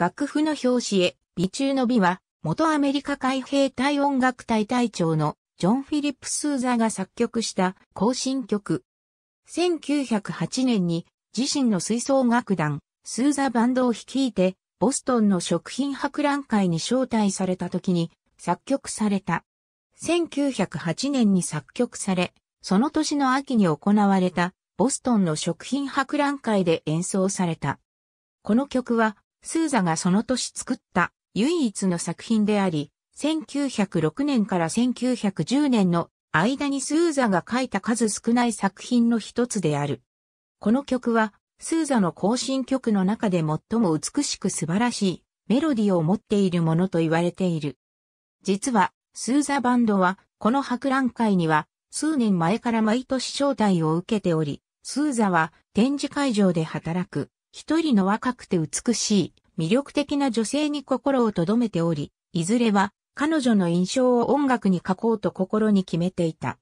楽譜の表紙へ、美中の美は、元アメリカ海兵隊音楽隊隊長のジョン・フィリップ・スーザーが作曲した行進曲。1908年に自身の吹奏楽団、スーザーバンドを率いて、ボストンの食品博覧会に招待された時に作曲された。1908年に作曲され、その年の秋に行われたボストンの食品博覧会で演奏された。この曲はスーザがその年作った唯一の作品であり、1906年から1910年の間にスーザが書いた数少ない作品の一つである。この曲は、スーザの更新曲の中で最も美しく素晴らしいメロディを持っているものと言われている。実は、スーザバンドは、この博覧会には、数年前から毎年招待を受けており、スーザは展示会場で働く一人の若くて美しい、魅力的な女性に心を留めており、いずれは彼女の印象を音楽に書こうと心に決めていた。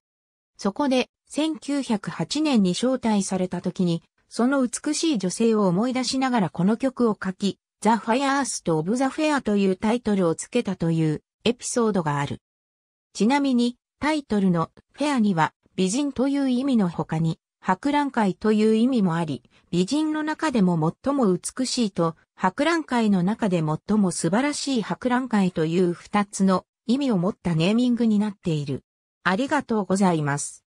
そこで、1908年に招待された時に、その美しい女性を思い出しながらこの曲を書き、The Fires と of the Fair というタイトルをつけたというエピソードがある。ちなみに、タイトルのフェアには美人という意味の他に、博覧会という意味もあり、美人の中でも最も美しいと、博覧会の中で最も素晴らしい博覧会という二つの意味を持ったネーミングになっている。ありがとうございます。